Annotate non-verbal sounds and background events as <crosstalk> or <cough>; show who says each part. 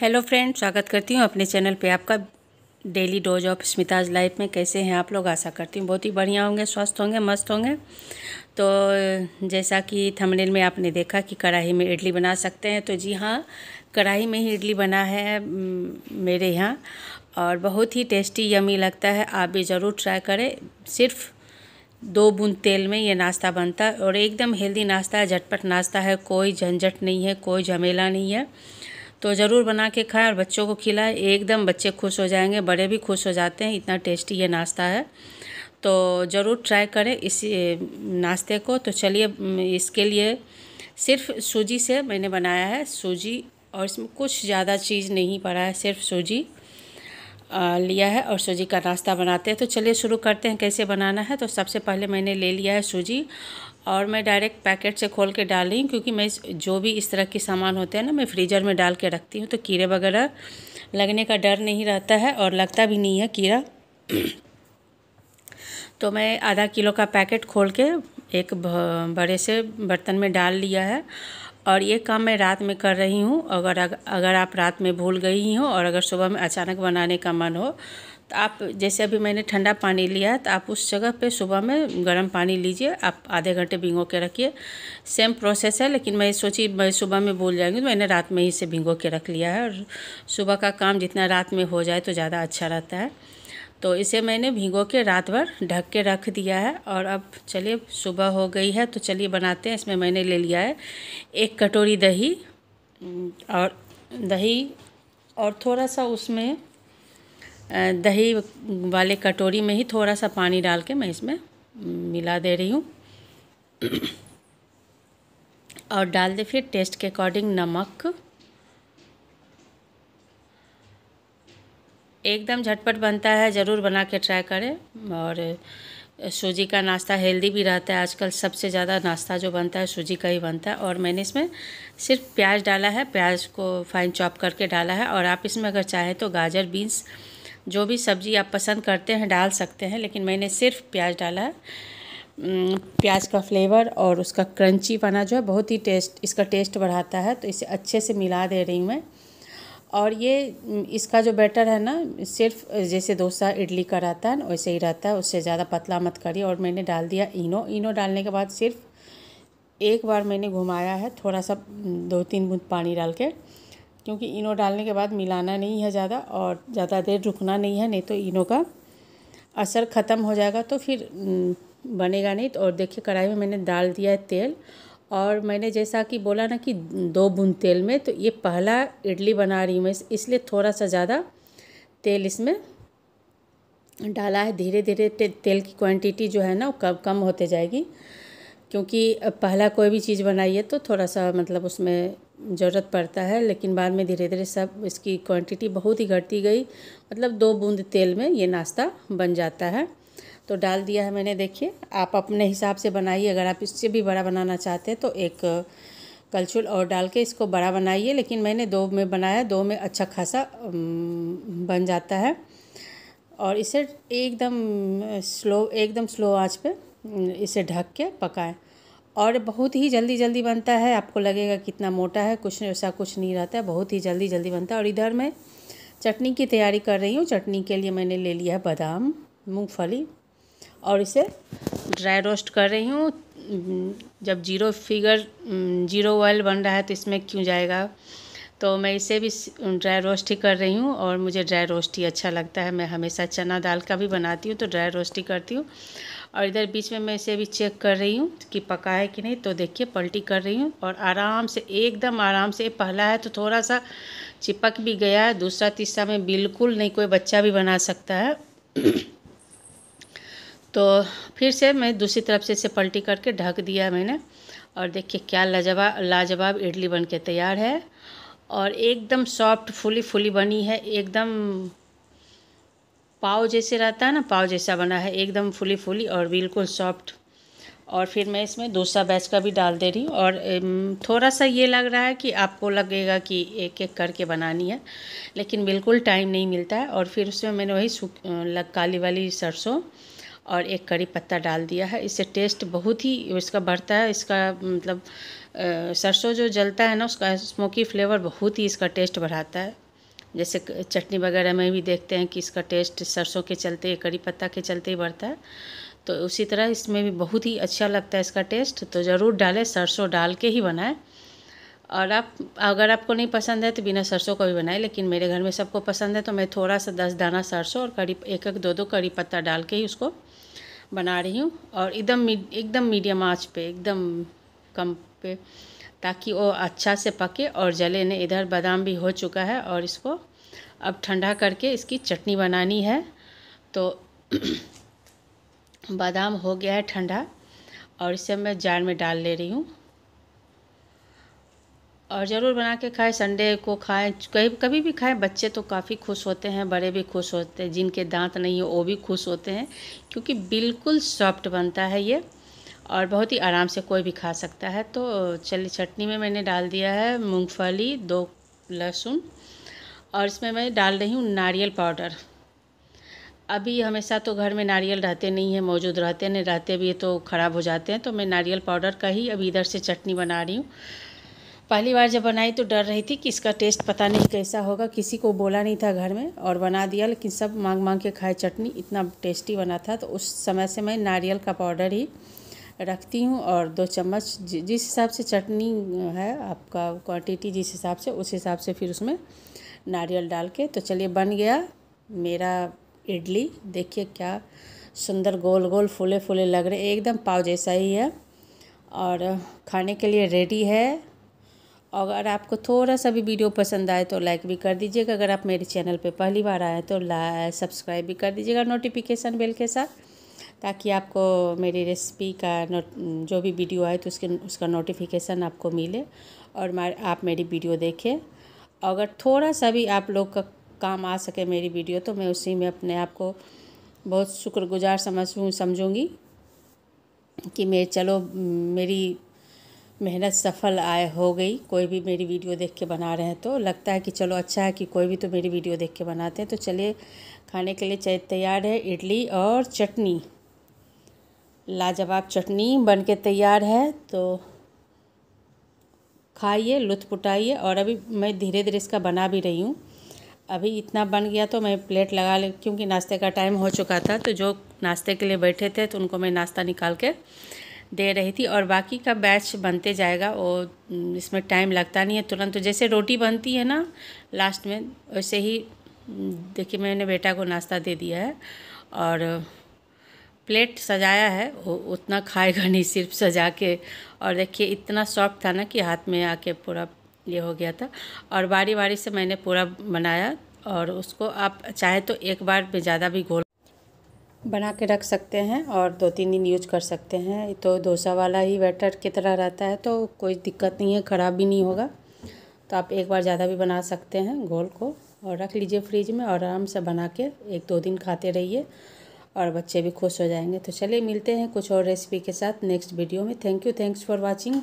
Speaker 1: hello friend स्वागत करती हूँ अपने चैनल पे आपका daily dose of Smita's life में कैसे हैं आप लोग आशा करती हूँ बहुत ही बढ़िया होंगे स्वस्थ होंगे मस्त होंगे तो जैसा कि थंबनेल में आपने देखा कि कढ़ाई में इडली बना सकते हैं तो जी हाँ कढ़ाई में ही इडली बना है मेरे यहाँ और बहुत ही टेस्टी यमी लगता है आप भी ज़रूर ट्राई करें सिर्फ दो बूंद तेल में ये नाश्ता बनता है और एकदम हेल्दी नाश्ता है झटपट नाश्ता है कोई झंझट नहीं है कोई झमेला नहीं है तो ज़रूर बना के खाएँ और बच्चों को खिलाएं एकदम बच्चे खुश हो जाएंगे बड़े भी खुश हो जाते हैं इतना टेस्टी ये नाश्ता है तो ज़रूर ट्राई करें इस नाश्ते को तो चलिए इसके लिए सिर्फ सूजी से मैंने बनाया है सूजी और इसमें कुछ ज़्यादा चीज़ नहीं पड़ा है सिर्फ सूजी लिया है और सूजी का नाश्ता बनाते हैं तो चलिए शुरू करते हैं कैसे बनाना है तो सबसे पहले मैंने ले लिया है सूजी और मैं डायरेक्ट पैकेट से खोल के डाल रही हूँ क्योंकि मैं जो भी इस तरह के सामान होते हैं ना मैं फ्रीजर में डाल के रखती हूँ तो कीड़े वगैरह लगने का डर नहीं रहता है और लगता भी नहीं है कीड़ा <clears throat> तो मैं आधा किलो का पैकेट खोल के एक बड़े से बर्तन में डाल लिया है और ये काम मैं रात में कर रही हूँ अगर अगर आप रात में भूल गई हो और अगर सुबह में अचानक बनाने का मन हो तो आप जैसे अभी मैंने ठंडा पानी लिया तो आप उस जगह पे सुबह में गर्म पानी लीजिए आप आधे घंटे भिंगो के रखिए सेम प्रोसेस है लेकिन मैं सोची मैं सुबह में भूल जाएंगी तो मैंने रात में ही इसे भिंगो के रख लिया है और सुबह का काम जितना रात में हो जाए तो ज़्यादा अच्छा रहता है तो इसे मैंने भिगो के रात भर ढक के रख दिया है और अब चलिए सुबह हो गई है तो चलिए बनाते हैं इसमें मैंने ले लिया है एक कटोरी दही और दही और थोड़ा सा उसमें दही वाले कटोरी में ही थोड़ा सा पानी डाल के मैं इसमें मिला दे रही हूँ और डाल दे फिर टेस्ट के अकॉर्डिंग नमक एकदम झटपट बनता है ज़रूर बना के ट्राई करें और सूजी का नाश्ता हेल्दी भी रहता है आजकल सबसे ज़्यादा नाश्ता जो बनता है सूजी का ही बनता है और मैंने इसमें सिर्फ प्याज डाला है प्याज को फाइन चॉप करके डाला है और आप इसमें अगर चाहें तो गाजर बीन्स जो भी सब्ज़ी आप पसंद करते हैं डाल सकते हैं लेकिन मैंने सिर्फ प्याज डाला है प्याज का फ्लेवर और उसका क्रंची बना जो है बहुत ही टेस्ट इसका टेस्ट बढ़ाता है तो इसे अच्छे से मिला दे रही हूँ मैं और ये इसका जो बैटर है ना सिर्फ जैसे डोसा इडली का रहता है ना वैसे ही रहता है उससे ज़्यादा पतला मत करिए और मैंने डाल दिया इनो इनो डालने के बाद सिर्फ एक बार मैंने घुमाया है थोड़ा सा दो तीन बूंद पानी डाल के क्योंकि इनो डालने के बाद मिलाना नहीं है ज़्यादा और ज़्यादा देर रुकना नहीं है नहीं तो इनो का असर ख़त्म हो जाएगा तो फिर बनेगा नहीं तो और देखिए कढ़ाई में मैंने डाल दिया है तेल और मैंने जैसा कि बोला ना कि दो बूंद तेल में तो ये पहला इडली बना रही हूँ मैं इसलिए थोड़ा सा ज़्यादा तेल इसमें डाला है धीरे धीरे ते, तेल की क्वांटिटी जो है ना वो कम कम होते जाएगी क्योंकि पहला कोई भी चीज़ बनाइए तो थोड़ा सा मतलब उसमें ज़रूरत पड़ता है लेकिन बाद में धीरे धीरे सब इसकी क्वांटिटी बहुत ही घटती गई मतलब दो बूंद तेल में ये नाश्ता बन जाता है तो डाल दिया है मैंने देखिए आप अपने हिसाब से बनाइए अगर आप इससे भी बड़ा बनाना चाहते हैं तो एक कलछुल और डाल के इसको बड़ा बनाइए लेकिन मैंने दो में बनाया दो में अच्छा खासा बन जाता है और इसे एकदम स्लो एकदम स्लो आंच पे इसे ढक के पकाएं और बहुत ही जल्दी जल्दी बनता है आपको लगेगा कितना मोटा है कुछ ऐसा कुछ नहीं रहता है बहुत ही जल्दी जल्दी बनता है और इधर मैं चटनी की तैयारी कर रही हूँ चटनी के लिए मैंने ले लिया है बादाम मूँगफली और इसे ड्राई रोस्ट कर रही हूँ जब जीरो फिगर जीरो ऑयल बन रहा है तो इसमें क्यों जाएगा तो मैं इसे भी ड्राई रोस्ट ही कर रही हूँ और मुझे ड्राई रोस्ट ही अच्छा लगता है मैं हमेशा चना दाल का भी बनाती हूँ तो ड्राई रोस्ट ही करती हूँ और इधर बीच में मैं इसे भी चेक कर रही हूँ कि पका है कि नहीं तो देखिए पलटी कर रही हूँ और आराम से एकदम आराम से पहला है तो थोड़ा सा चिपक भी गया है दूसरा तीसरा में बिल्कुल नहीं कोई बच्चा भी बना सकता है तो फिर से मैं दूसरी तरफ से इसे पलटी करके ढक दिया मैंने और देखिए क्या लाजवाब लाजवाब इडली बन के तैयार है और एकदम सॉफ्ट फुली फुली बनी है एकदम पाव जैसे रहता है ना पाव जैसा बना है एकदम फुली फुली और बिल्कुल सॉफ्ट और फिर मैं इसमें दूसरा बैच का भी डाल दे रही हूँ और थोड़ा सा ये लग रहा है कि आपको लगेगा कि एक एक करके बनानी है लेकिन बिल्कुल टाइम नहीं मिलता है और फिर उसमें मैंने वही सूख काली वाली सरसों और एक करी पत्ता डाल दिया है इससे टेस्ट बहुत ही इसका बढ़ता है इसका मतलब सरसों जो जलता है ना उसका स्मोकी फ्लेवर बहुत ही इसका टेस्ट बढ़ाता है जैसे चटनी वगैरह में भी देखते हैं कि इसका टेस्ट सरसों के चलते करी पत्ता के चलते ही बढ़ता है तो उसी तरह इसमें भी बहुत ही अच्छा लगता है इसका टेस्ट तो ज़रूर डालें सरसों डाल के ही बनाएं और आप अगर आपको नहीं पसंद है तो बिना सरसों का भी बनाए लेकिन मेरे घर में सबको पसंद है तो मैं थोड़ा सा दस दाना सरसों और करी एक एक दो दो करी पत्ता डाल के ही उसको बना रही हूँ और एकदम एकदम मीडियम आँच पे एकदम कम पे ताकि वो अच्छा से पके और जले नहीं इधर बादाम भी हो चुका है और इसको अब ठंडा करके इसकी चटनी बनानी है तो <clears throat> बादाम हो गया है ठंडा और इसे मैं जार में डाल ले रही हूँ और ज़रूर बना के खाएं संडे को खाएं कभी कभी भी खाएं बच्चे तो काफ़ी खुश होते हैं बड़े भी खुश होते हैं जिनके दांत नहीं हो वो भी खुश होते हैं क्योंकि बिल्कुल सॉफ्ट बनता है ये और बहुत ही आराम से कोई भी खा सकता है तो चलिए चटनी में मैंने डाल दिया है मूंगफली दो लहसुन और इसमें मैं डाल रही हूँ नारियल पाउडर अभी हमेशा तो घर में नारियल रहते नहीं हैं मौजूद रहते नहीं रहते भी तो ख़राब हो जाते हैं तो मैं नारियल पाउडर का ही अभी इधर से चटनी बना रही हूँ पहली बार जब बनाई तो डर रही थी कि इसका टेस्ट पता नहीं कैसा होगा किसी को बोला नहीं था घर में और बना दिया लेकिन सब मांग मांग के खाए चटनी इतना टेस्टी बना था तो उस समय से मैं नारियल का पाउडर ही रखती हूँ और दो चम्मच जिस हिसाब से चटनी है आपका क्वांटिटी जिस हिसाब से उस हिसाब से फिर उसमें नारियल डाल के तो चलिए बन गया मेरा इडली देखिए क्या सुंदर गोल गोल फूले फूले लग रहे एकदम पाव जैसा ही है और खाने के लिए रेडी है अगर आपको थोड़ा सा भी वीडियो पसंद आए तो लाइक भी कर दीजिएगा अगर आप मेरे चैनल पे पहली बार आए तो सब्सक्राइब भी कर दीजिएगा नोटिफिकेशन बेल के साथ ताकि आपको मेरी रेसिपी का जो भी वीडियो आए तो उसके उसका नोटिफिकेशन आपको मिले और आप मेरी वीडियो देखें अगर थोड़ा सा भी आप लोग का काम आ सके मेरी वीडियो तो मैं उसी में अपने आप को बहुत शुक्रगुजार समझ समझूँगी कि मैं चलो मेरी मेहनत सफल आए हो गई कोई भी मेरी वीडियो देख के बना रहे हैं तो लगता है कि चलो अच्छा है कि कोई भी तो मेरी वीडियो देख के बनाते हैं तो चलिए खाने के लिए तैयार है इडली और चटनी लाजवाब चटनी बन के तैयार है तो खाइए लुत्फ उठाइए और अभी मैं धीरे धीरे इसका बना भी रही हूँ अभी इतना बन गया तो मैं प्लेट लगा ले क्योंकि नाश्ते का टाइम हो चुका था तो जो नाश्ते के लिए बैठे थे तो उनको मैं नाश्ता निकाल के दे रही थी और बाकी का बैच बनते जाएगा वो इसमें टाइम लगता नहीं है तुरंत तो जैसे रोटी बनती है ना लास्ट में वैसे ही देखिए मैंने बेटा को नाश्ता दे दिया है और प्लेट सजाया है वो उतना खाएगा नहीं सिर्फ सजा के और देखिए इतना सॉफ्ट था ना कि हाथ में आके पूरा ये हो गया था और बारी बारी से मैंने पूरा बनाया और उसको आप चाहे तो एक बार में ज़्यादा भी घोल बना के रख सकते हैं और दो तीन दिन यूज कर सकते हैं तो डोसा वाला ही बैटर की तरह रहता है तो कोई दिक्कत नहीं है ख़राब भी नहीं होगा तो आप एक बार ज़्यादा भी बना सकते हैं घोल को और रख लीजिए फ्रिज में और आराम से बना के एक दो दिन खाते रहिए और बच्चे भी खुश हो जाएंगे तो चलिए मिलते हैं कुछ और रेसिपी के साथ नेक्स्ट वीडियो में thank you thanks for watching